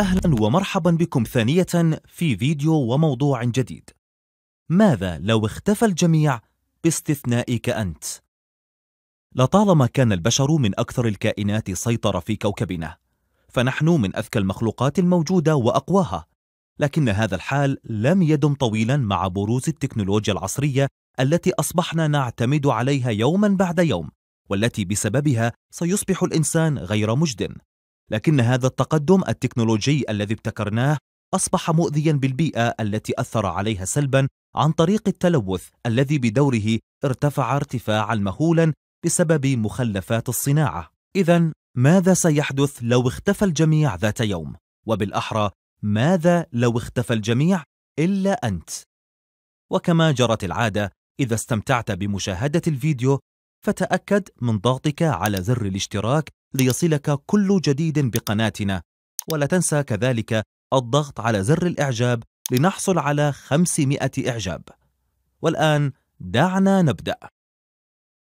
أهلا ومرحبا بكم ثانية في فيديو وموضوع جديد ماذا لو اختفى الجميع باستثنائك أنت؟ لطالما كان البشر من أكثر الكائنات سيطرة في كوكبنا فنحن من أذكى المخلوقات الموجودة وأقواها لكن هذا الحال لم يدم طويلا مع بروز التكنولوجيا العصرية التي أصبحنا نعتمد عليها يوما بعد يوم والتي بسببها سيصبح الإنسان غير مجد لكن هذا التقدم التكنولوجي الذي ابتكرناه أصبح مؤذيا بالبيئة التي أثر عليها سلبا عن طريق التلوث الذي بدوره ارتفع ارتفاعا مهولا بسبب مخلفات الصناعة إذا ماذا سيحدث لو اختفى الجميع ذات يوم؟ وبالأحرى ماذا لو اختفى الجميع إلا أنت؟ وكما جرت العادة إذا استمتعت بمشاهدة الفيديو فتأكد من ضغطك على زر الاشتراك ليصلك كل جديد بقناتنا ولا تنسى كذلك الضغط على زر الإعجاب لنحصل على 500 إعجاب والآن دعنا نبدأ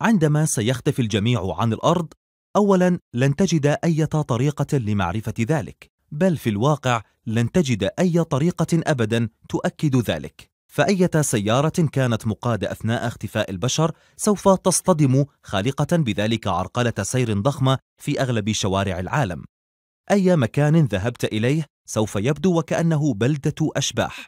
عندما سيختفي الجميع عن الأرض أولاً لن تجد أي طريقة لمعرفة ذلك بل في الواقع لن تجد أي طريقة أبداً تؤكد ذلك فأية سيارة كانت مقادة أثناء اختفاء البشر سوف تصطدم خالقة بذلك عرقلة سير ضخمة في أغلب شوارع العالم أي مكان ذهبت إليه سوف يبدو وكأنه بلدة أشباح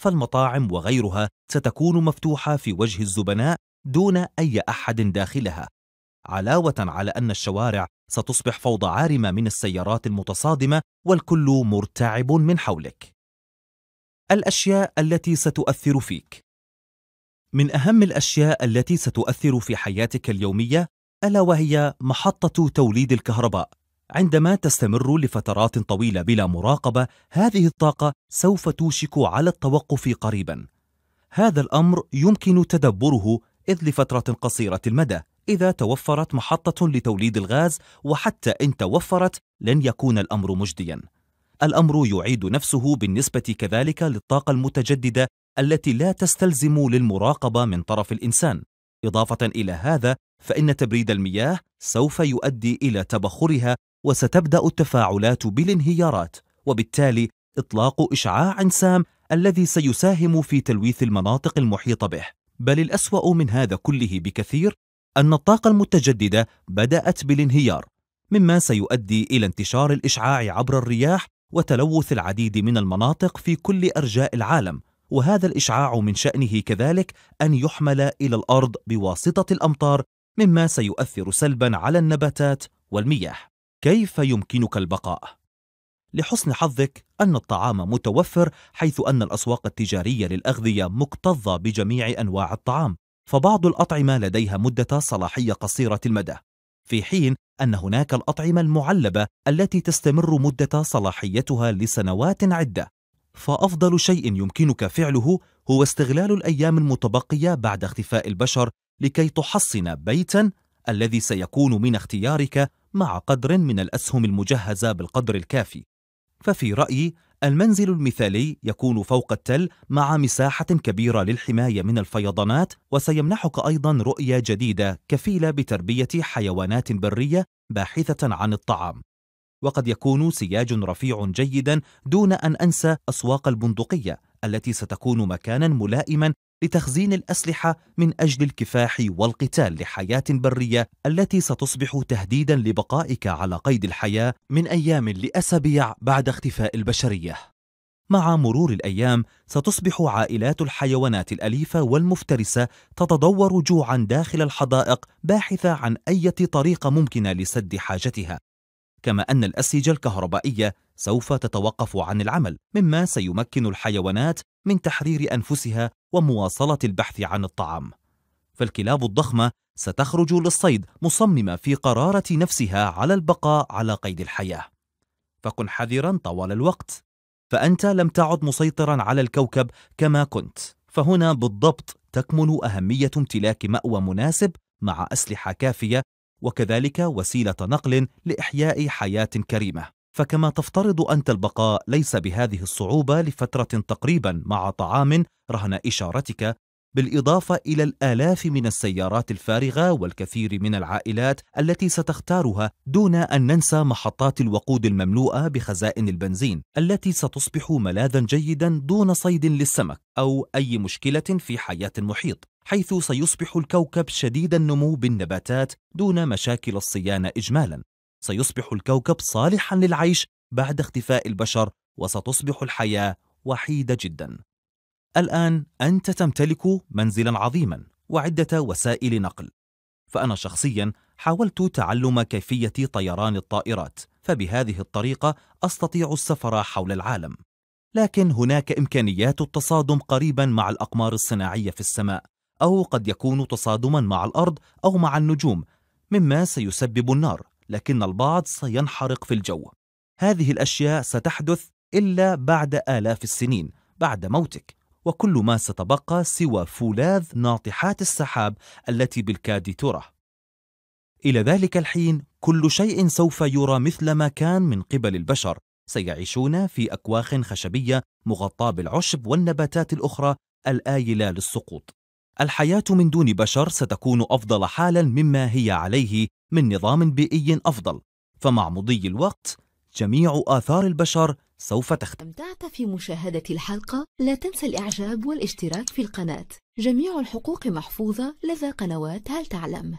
فالمطاعم وغيرها ستكون مفتوحة في وجه الزبناء دون أي أحد داخلها علاوة على أن الشوارع ستصبح فوضى عارمة من السيارات المتصادمة والكل مرتعب من حولك الأشياء التي ستؤثر فيك من أهم الأشياء التي ستؤثر في حياتك اليومية ألا وهي محطة توليد الكهرباء عندما تستمر لفترات طويلة بلا مراقبة هذه الطاقة سوف توشك على التوقف قريبا هذا الأمر يمكن تدبره إذ لفترة قصيرة المدى إذا توفرت محطة لتوليد الغاز وحتى إن توفرت لن يكون الأمر مجدياً الأمر يعيد نفسه بالنسبة كذلك للطاقة المتجددة التي لا تستلزم للمراقبة من طرف الإنسان إضافة إلى هذا فإن تبريد المياه سوف يؤدي إلى تبخرها وستبدأ التفاعلات بالانهيارات وبالتالي إطلاق إشعاع سام الذي سيساهم في تلويث المناطق المحيطة به بل الأسوأ من هذا كله بكثير أن الطاقة المتجددة بدأت بالانهيار مما سيؤدي إلى انتشار الإشعاع عبر الرياح وتلوث العديد من المناطق في كل أرجاء العالم وهذا الإشعاع من شأنه كذلك أن يحمل إلى الأرض بواسطة الأمطار مما سيؤثر سلبا على النباتات والمياه كيف يمكنك البقاء؟ لحسن حظك أن الطعام متوفر حيث أن الأسواق التجارية للأغذية مكتظة بجميع أنواع الطعام فبعض الأطعمة لديها مدة صلاحية قصيرة المدى في حين أن هناك الأطعمة المعلبة التي تستمر مدة صلاحيتها لسنوات عدة فأفضل شيء يمكنك فعله هو استغلال الأيام المتبقية بعد اختفاء البشر لكي تحصن بيتاً الذي سيكون من اختيارك مع قدر من الأسهم المجهزة بالقدر الكافي ففي رأيي المنزل المثالي يكون فوق التل مع مساحة كبيرة للحماية من الفيضانات وسيمنحك أيضا رؤية جديدة كفيلة بتربية حيوانات برية باحثة عن الطعام وقد يكون سياج رفيع جيدا دون أن أنسى أسواق البندقية التي ستكون مكانا ملائما لتخزين الأسلحة من أجل الكفاح والقتال لحياة برية التي ستصبح تهديدا لبقائك على قيد الحياة من أيام لأسابيع بعد اختفاء البشرية. مع مرور الأيام ستصبح عائلات الحيوانات الأليفة والمفترسة تتضور جوعا داخل الحدائق باحثة عن أي طريقة ممكنة لسد حاجتها. كما أن الأسيجة الكهربائية سوف تتوقف عن العمل مما سيمكن الحيوانات من تحرير انفسها ومواصله البحث عن الطعام فالكلاب الضخمه ستخرج للصيد مصممه في قراره نفسها على البقاء على قيد الحياه فكن حذرا طوال الوقت فانت لم تعد مسيطرا على الكوكب كما كنت فهنا بالضبط تكمن اهميه امتلاك ماوى مناسب مع اسلحه كافيه وكذلك وسيله نقل لاحياء حياه كريمه فكما تفترض أنت البقاء ليس بهذه الصعوبة لفترة تقريبا مع طعام رهن إشارتك بالإضافة إلى الآلاف من السيارات الفارغة والكثير من العائلات التي ستختارها دون أن ننسى محطات الوقود المملوءة بخزائن البنزين التي ستصبح ملاذا جيدا دون صيد للسمك أو أي مشكلة في حياة المحيط حيث سيصبح الكوكب شديد النمو بالنباتات دون مشاكل الصيانة إجمالا سيصبح الكوكب صالحا للعيش بعد اختفاء البشر وستصبح الحياة وحيدة جدا الآن أنت تمتلك منزلا عظيما وعدة وسائل نقل فأنا شخصيا حاولت تعلم كيفية طيران الطائرات فبهذه الطريقة أستطيع السفر حول العالم لكن هناك إمكانيات التصادم قريبا مع الأقمار الصناعية في السماء أو قد يكون تصادما مع الأرض أو مع النجوم مما سيسبب النار لكن البعض سينحرق في الجو هذه الأشياء ستحدث إلا بعد آلاف السنين بعد موتك وكل ما ستبقى سوى فولاذ ناطحات السحاب التي بالكاد ترى إلى ذلك الحين كل شيء سوف يرى مثل ما كان من قبل البشر سيعيشون في أكواخ خشبية مغطاة بالعشب والنباتات الأخرى الآيلة للسقوط الحياة من دون بشر ستكون أفضل حالا مما هي عليه من نظام بيئي أفضل فمع مضي الوقت جميع آثار البشر سوف تختفي استمتعت في مشاهدة الحلقة لا تنسى الإعجاب والاشتراك في القناة جميع الحقوق محفوظة لذا قنوات هل تعلم